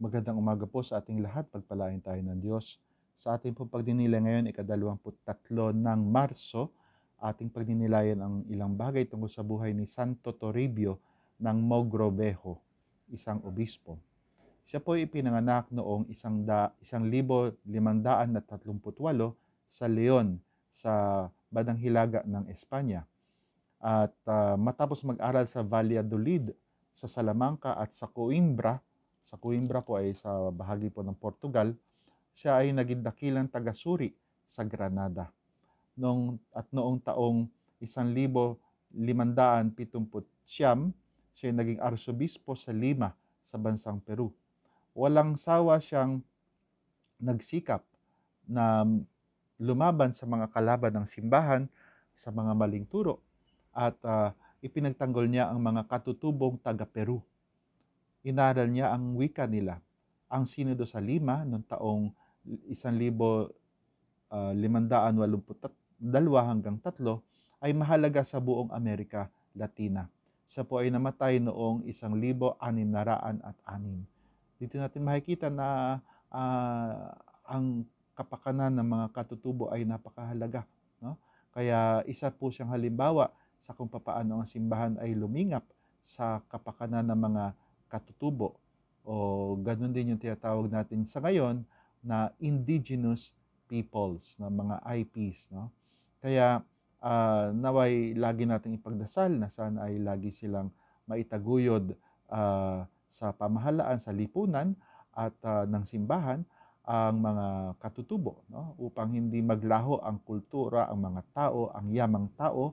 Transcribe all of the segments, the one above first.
Magandang umaga po sa ating lahat. Pagpalain tayo ng Diyos. Sa ating pong pagdinila ngayon, ikadalawamputtatlo ng Marso, ating pagdinilayan ang ilang bagay tungkol sa buhay ni Santo Toribio ng Mogrovejo, isang obispo. Siya po ay ipinanganak noong isang da, isang libo limandaan na tatlumputwalo sa Leon sa Badang Hilaga ng Espanya. At uh, matapos mag-aral sa Valladolid, sa Salamanca at sa Coimbra, sa Coimbra po ay sa bahagi po ng Portugal, siya ay naging dakilang taga-suri sa Granada. Noong, at noong taong 1570 siya ay naging arsobispo sa Lima sa bansang Peru. Walang sawa siyang nagsikap na lumaban sa mga kalaban ng simbahan, sa mga maling turo, at uh, ipinagtanggol niya ang mga katutubong taga-Peru inaral niya ang wika nila. Ang Sinodo sa Lima noong taong 1582 ah, hanggang 3 ay mahalaga sa buong Amerika Latina. Siya po ay namatay noong 1606. Dito natin makikita na uh, ang kapakanan ng mga katutubo ay napakahalaga. No? Kaya isa po siyang halimbawa sa kung paano ang simbahan ay lumingap sa kapakanan ng mga katutubo. O ganun din yung tinatawag natin sa ngayon na indigenous peoples, na mga IPs. No? Kaya uh, naway lagi nating ipagdasal na sana ay lagi silang maitaguyod uh, sa pamahalaan, sa lipunan at uh, ng simbahan ang mga katutubo no? upang hindi maglaho ang kultura, ang mga tao, ang yamang tao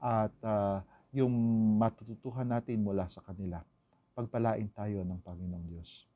at uh, yung matututuhan natin mula sa kanila pagpalain tayo ng Panginoong Diyos.